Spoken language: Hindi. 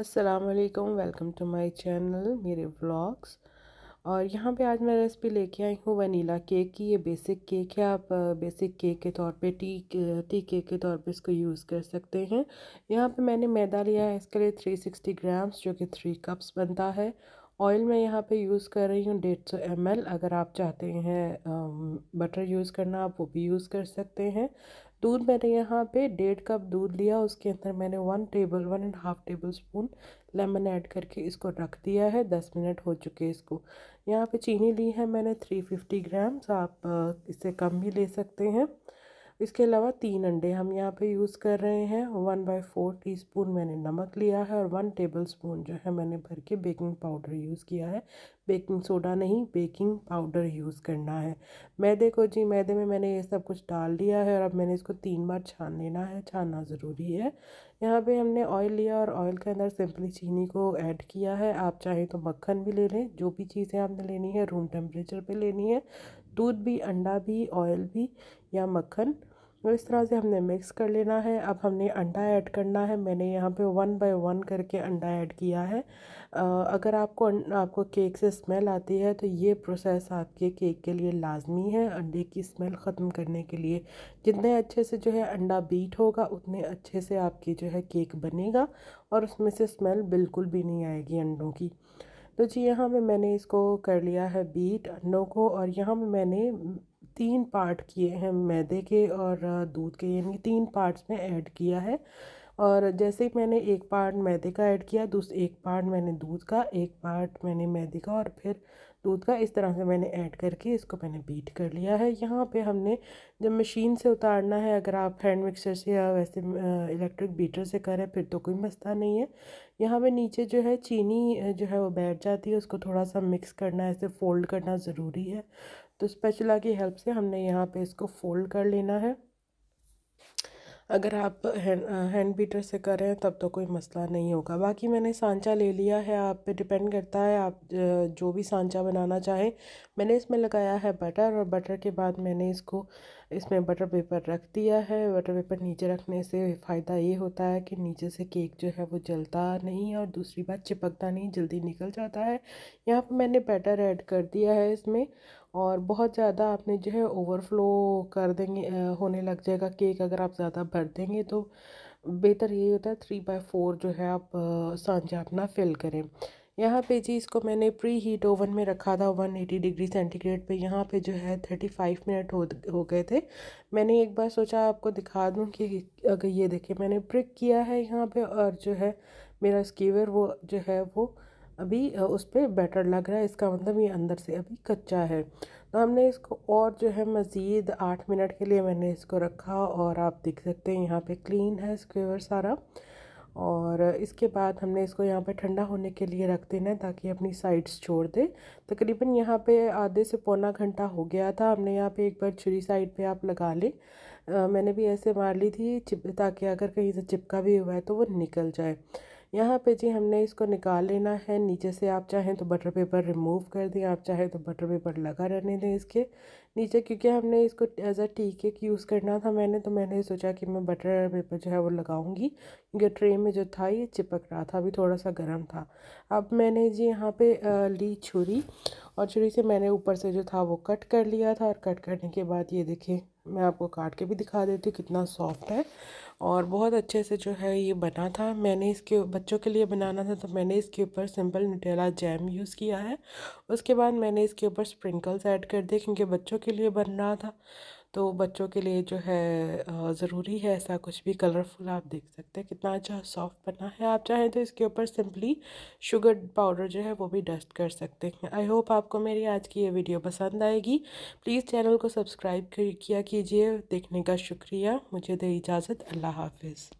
असलकम वेलकम टू माय चैनल मेरे व्लॉग्स और यहाँ पे आज मैं रेसिपी लेके आई हूँ वनीला केक की ये बेसिक केक है आप बेसिक केक के तौर पे टी टी केक के तौर पे इसको यूज़ कर सकते हैं यहाँ पे मैंने मैदा लिया है इसके लिए 360 ग्राम्स जो कि थ्री कप्स बनता है ऑयल मैं यहाँ पे यूज़ कर रही हूँ डेढ़ सौ एम अगर आप चाहते हैं बटर यूज़ करना आप वो भी यूज़ कर सकते हैं दूध मैंने यहाँ पे डेढ़ कप दूध लिया उसके अंदर मैंने one table one and half tablespoon lemon add करके इसको रख दिया है दस मिनट हो चुके इसको यहाँ पे चीनी ली है मैंने थ्री फिफ्टी ग्राम्स आप इससे कम भी ले सकते हैं इसके अलावा तीन अंडे हम यहाँ पे यूज़ कर रहे हैं one by four teaspoon मैंने नमक लिया है और वन टेबल स्पून जो है मैंने भर के बेकिंग पाउडर यूज़ किया है बेकिंग सोडा नहीं बेकिंग पाउडर यूज़ करना है मैदे को जी मैदे में मैंने ये सब कुछ डाल दिया है और अब मैंने इसको तीन बार छान लेना है छानना ज़रूरी है यहाँ पे हमने ऑयल लिया और ऑयल के अंदर सिंपली चीनी को ऐड किया है आप चाहें तो मक्खन भी ले लें जो भी चीज़ें आपने लेनी है रूम टेम्परेचर पे लेनी है दूध भी अंडा भी ऑयल भी या मक्खन तो इस तरह से हमने मिक्स कर लेना है अब हमने अंडा ऐड करना है मैंने यहाँ पे वन बाय वन करके अंडा ऐड किया है आ, अगर आपको अं, आपको केक से स्मेल आती है तो ये प्रोसेस आपके केक के लिए लाजमी है अंडे की स्मेल ख़त्म करने के लिए जितने अच्छे से जो है अंडा बीट होगा उतने अच्छे से आपकी जो है केक बनेगा और उसमें से स्मेल बिल्कुल भी नहीं आएगी अंडों की तो जी यहाँ पर मैंने इसको कर लिया है बीट अंडों को और यहाँ पर मैंने तीन पार्ट किए हैं मैदे के और दूध के यानी तीन पार्ट्स में ऐड किया है और जैसे ही मैंने एक पार्ट मैदे का ऐड किया दूसरा एक पार्ट मैंने दूध का एक पार्ट मैंने मैदे का और फिर दूध का इस तरह से मैंने ऐड करके इसको मैंने बीट कर लिया है यहाँ पे हमने जब मशीन से उतारना है अगर आप हैंड मिक्सर से या वैसे इलेक्ट्रिक बीटर से करें फिर तो कोई मसला नहीं है यहाँ पे नीचे जो है चीनी जो है वो बैठ जाती है उसको थोड़ा सा मिक्स करना है ऐसे फ़ोल्ड करना ज़रूरी है तो स्पेचला की हेल्प से हमने यहाँ पर इसको फ़ोल्ड कर लेना है अगर आप हैंड हैंड बीटर से करें तब तो कोई मसला नहीं होगा बाकी मैंने सांचा ले लिया है आप पे डिपेंड करता है आप जो भी सांचा बनाना चाहें मैंने इसमें लगाया है बटर और बटर के बाद मैंने इसको इसमें बटर पेपर रख दिया है बटर पेपर नीचे रखने से फ़ायदा ये होता है कि नीचे से केक जो है वो जलता नहीं और दूसरी बात चिपकता नहीं जल्दी निकल जाता है यहाँ पर मैंने बैटर ऐड कर दिया है इसमें और बहुत ज़्यादा आपने जो है ओवरफ्लो कर देंगे होने लग जाएगा केक अगर आप ज़्यादा भर देंगे तो बेहतर ये होता है थ्री बाई फोर जो है आप सांझा अपना फिल करें यहाँ पे जी इसको मैंने प्री हीट ओवन में रखा था वन एटी डिग्री सेंटीग्रेड पे यहाँ पे जो है थर्टी फाइव मिनट हो हो गए थे मैंने एक बार सोचा आपको दिखा दूँ कि अगर ये देखें मैंने प्रिक किया है यहाँ पे और जो है मेरा स्कीवर वो जो है वो अभी उस पर बैटर लग रहा है इसका मतलब ये अंदर से अभी कच्चा है तो हमने इसको और जो है मज़ीद आठ मिनट के लिए मैंने इसको रखा और आप देख सकते हैं यहाँ पे क्लीन है स्क्वेवर सारा और इसके बाद हमने इसको यहाँ पे ठंडा होने के लिए रख देना है ताकि अपनी साइड्स छोड़ दे तकरीबन यहाँ पे आधे से पौना घंटा हो गया था हमने यहाँ पे एक बार छुरी साइड पे आप लगा लें मैंने भी ऐसे मार ली थी ताकि अगर कहीं से चिपका भी हुआ है तो वो निकल जाए यहाँ पे जी हमने इसको निकाल लेना है नीचे से आप चाहें तो बटर पेपर रिमूव कर दें आप चाहें तो बटर पेपर लगा रहने दें इसके नीचे क्योंकि हमने इसको as a tea cake use करना था मैंने तो मैंने सोचा कि मैं बटर पेपर जो है वो लगाऊंगी क्योंकि ट्रे में जो था ये चिपक रहा था अभी थोड़ा सा गर्म था अब मैंने जी यहाँ पे ली छुरी और छुरी से मैंने ऊपर से जो था वो कट कर लिया था और कट करने के बाद ये देखें मैं आपको काट के भी दिखा देती हूँ कितना सॉफ्ट है और बहुत अच्छे से जो है ये बना था मैंने इसके बच्चों के लिए बनाना था तो मैंने इसके ऊपर सिंपल न्यूटेला जैम यूज़ किया है उसके बाद मैंने इसके ऊपर स्प्रिंकल्स ऐड कर दिए क्योंकि बच्चों के लिए बन रहा था तो बच्चों के लिए जो है ज़रूरी है ऐसा कुछ भी कलरफुल आप देख सकते हैं कितना अच्छा सॉफ्ट बना है आप चाहें तो इसके ऊपर सिंपली शुगर पाउडर जो है वो भी डस्ट कर सकते हैं आई होप आपको मेरी आज की ये वीडियो पसंद आएगी प्लीज़ चैनल को सब्सक्राइब किया कीजिए देखने का शुक्रिया मुझे दे इजाज़त अल्लाह हाफिज़